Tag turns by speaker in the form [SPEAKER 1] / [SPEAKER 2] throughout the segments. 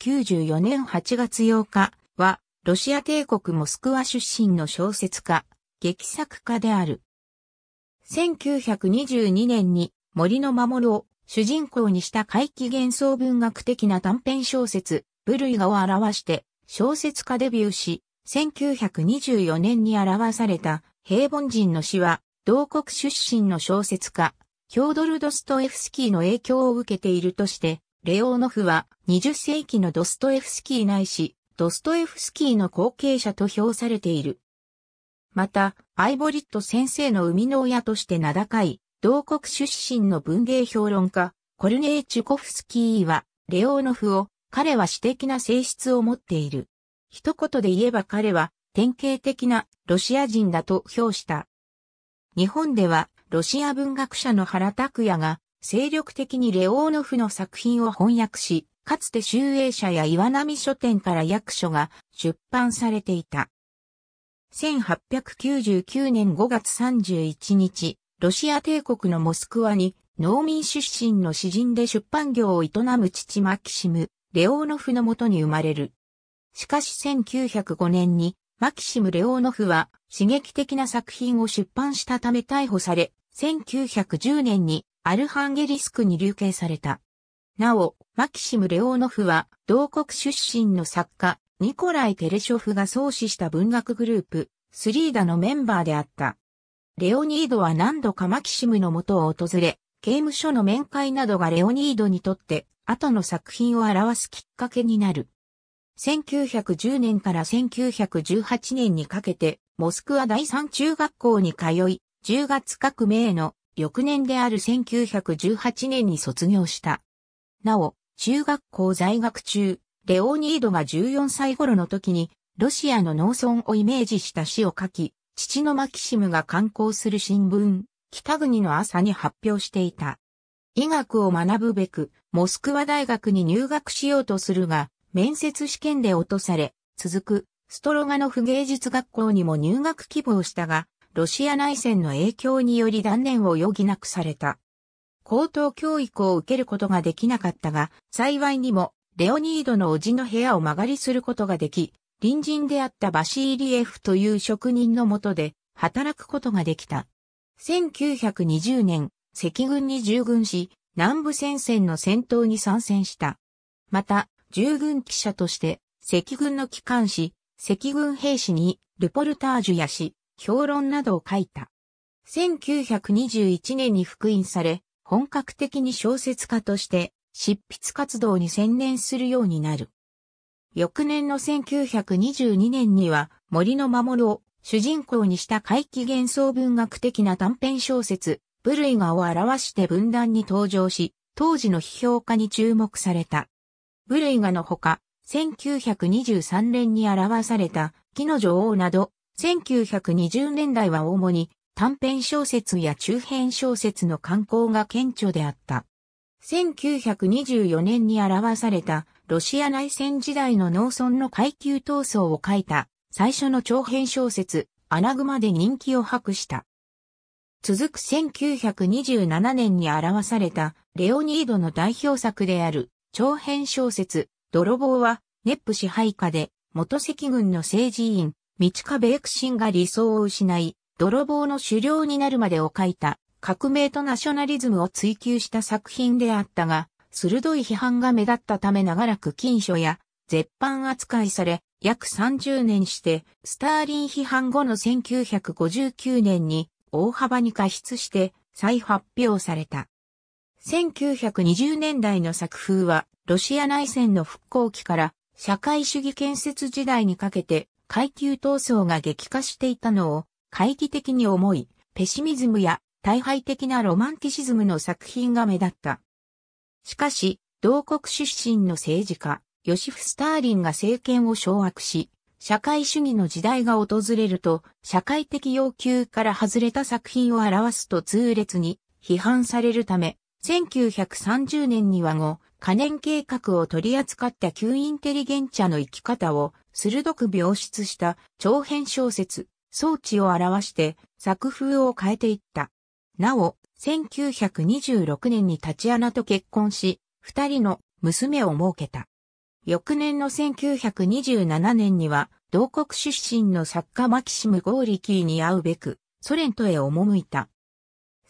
[SPEAKER 1] 1994年8月8日は、ロシア帝国モスクワ出身の小説家、劇作家である。1922年に森の守を主人公にした怪奇幻想文学的な短編小説、部類画を表して小説家デビューし、1924年に表された平凡人の詩は、同国出身の小説家、ヒョードル・ドストエフスキーの影響を受けているとして、レオーノフは20世紀のドストエフスキーないし、ドストエフスキーの後継者と評されている。また、アイボリット先生の生みの親として名高い、同国出身の文芸評論家、コルネーチュコフスキーは、レオーノフを、彼は私的な性質を持っている。一言で言えば彼は、典型的なロシア人だと評した。日本では、ロシア文学者の原拓也が、精力的にレオーノフの作品を翻訳し、かつて集英社や岩波書店から役所が出版されていた。1899年5月31日、ロシア帝国のモスクワに農民出身の詩人で出版業を営む父マキシム、レオーノフのもとに生まれる。しかし1905年にマキシム・レオーノフは刺激的な作品を出版したため逮捕され、1910年にアルハンゲリスクに流刑された。なお、マキシム・レオーノフは、同国出身の作家、ニコライ・テレショフが創始した文学グループ、スリーダのメンバーであった。レオニードは何度かマキシムの元を訪れ、刑務所の面会などがレオニードにとって後の作品を表すきっかけになる。1910年から1918年にかけてモスクワ第三中学校に通い、10月革命の翌年である1918年に卒業した。なお、中学校在学中、レオニードが14歳頃の時に、ロシアの農村をイメージした詩を書き、父のマキシムが刊行する新聞、北国の朝に発表していた。医学を学ぶべく、モスクワ大学に入学しようとするが、面接試験で落とされ、続く、ストロガノフ芸術学校にも入学希望したが、ロシア内戦の影響により断念を余儀なくされた。高等教育を受けることができなかったが、幸いにも、レオニードの叔父の部屋を間借りすることができ、隣人であったバシーリエフという職人のもとで、働くことができた。1920年、赤軍に従軍し、南部戦線の戦闘に参戦した。また、従軍記者として、赤軍の機関士、赤軍兵士に、ルポルタージュやし、評論などを書いた。1921年に復員され、本格的に小説家として執筆活動に専念するようになる。翌年の1922年には森の守を主人公にした怪奇幻想文学的な短編小説、部類画を表して文壇に登場し、当時の批評家に注目された。部類画のほか、1923年に表された、木の女王など、1920年代は主に短編小説や中編小説の刊行が顕著であった。1924年に表されたロシア内戦時代の農村の階級闘争を書いた最初の長編小説、アナグマで人気を博した。続く1927年に表されたレオニードの代表作である長編小説、泥棒はネップ支配下で元赤軍の政治員道壁エクシンが理想を失い、泥棒の狩猟になるまでを書いた、革命とナショナリズムを追求した作品であったが、鋭い批判が目立ったため長らく禁書や絶版扱いされ、約30年して、スターリン批判後の1959年に大幅に過失して再発表された。1920年代の作風は、ロシア内戦の復興期から社会主義建設時代にかけて階級闘争が激化していたのを、会議的に思い、ペシミズムや大敗的なロマンティシズムの作品が目立った。しかし、同国出身の政治家、ヨシフ・スターリンが政権を掌握し、社会主義の時代が訪れると、社会的要求から外れた作品を表すと痛烈に批判されるため、1930年には後、可燃計画を取り扱った旧インテリゲンチャの生き方を鋭く描出した長編小説、装置を表して作風を変えていった。なお、1926年にタチアナと結婚し、二人の娘を設けた。翌年の1927年には、同国出身の作家マキシム・ゴーリキーに会うべく、ソ連とへ赴いた。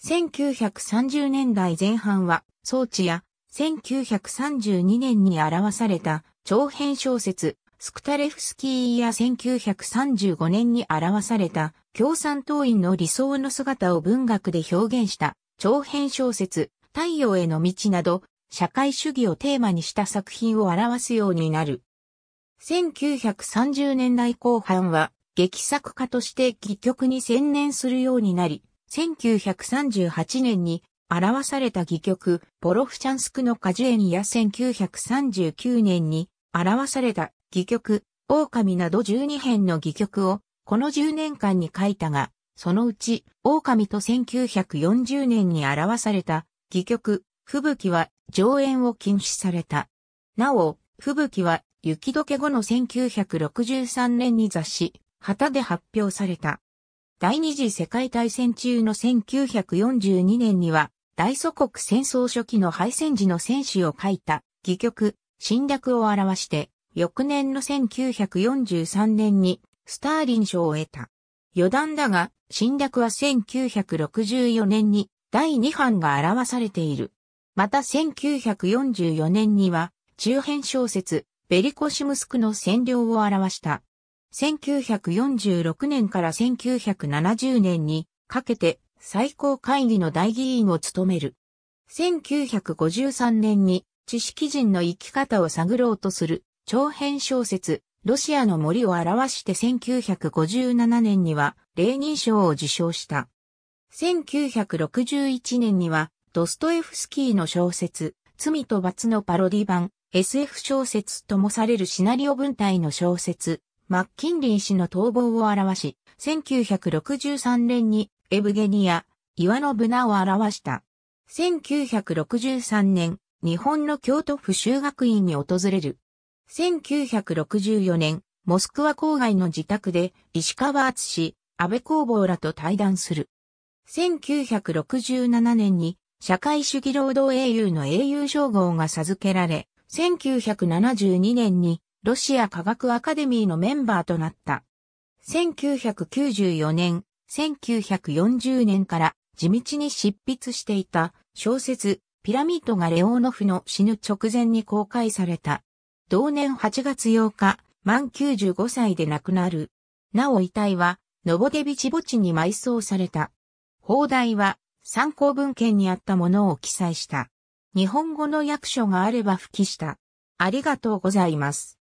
[SPEAKER 1] 1930年代前半は、装置や、1932年に表された長編小説、スクタレフスキーや1935年に表された共産党員の理想の姿を文学で表現した長編小説太陽への道など社会主義をテーマにした作品を表すようになる。1930年代後半は劇作家として戯曲に専念するようになり、1938年に表された戯曲、ポロフチャンスクの果樹園や1939年に表された戯曲、狼など12編の戯曲を、この10年間に書いたが、そのうち、狼と1940年に表された、戯曲、吹雪は上演を禁止された。なお、吹雪は雪解け後の1963年に雑誌、旗で発表された。第二次世界大戦中の1942年には、大祖国戦争初期の敗戦時の戦士を書いた、戯曲、侵略を表して、翌年の1943年にスターリン賞を得た。余談だが、侵略は1964年に第2版が表されている。また1944年には、中編小説、ベリコシムスクの占領を表した。1946年から1970年にかけて最高会議の大議員を務める。1953年に知識人の生き方を探ろうとする長編小説、ロシアの森を表して1957年には、レーニン賞を受賞した。1961年には、ドストエフスキーの小説、罪と罰のパロディ版、SF 小説ともされるシナリオ文体の小説、マッキンリン氏の逃亡を表し、1963年にエブゲニア、岩のブナを表した。1963年、日本の京都府修学院に訪れる1964年、モスクワ郊外の自宅で石川厚氏、安倍工房らと対談する。1967年に社会主義労働英雄の英雄称号が授けられ、1972年にロシア科学アカデミーのメンバーとなった。1994年、1940年から地道に執筆していた小説ピラミッドがレオーノフの死ぬ直前に公開された。同年8月8日、満95歳で亡くなる。なお遺体は、ノボデビチ墓地に埋葬された。砲台は、参考文献にあったものを記載した。日本語の役所があれば復帰した。ありがとうございます。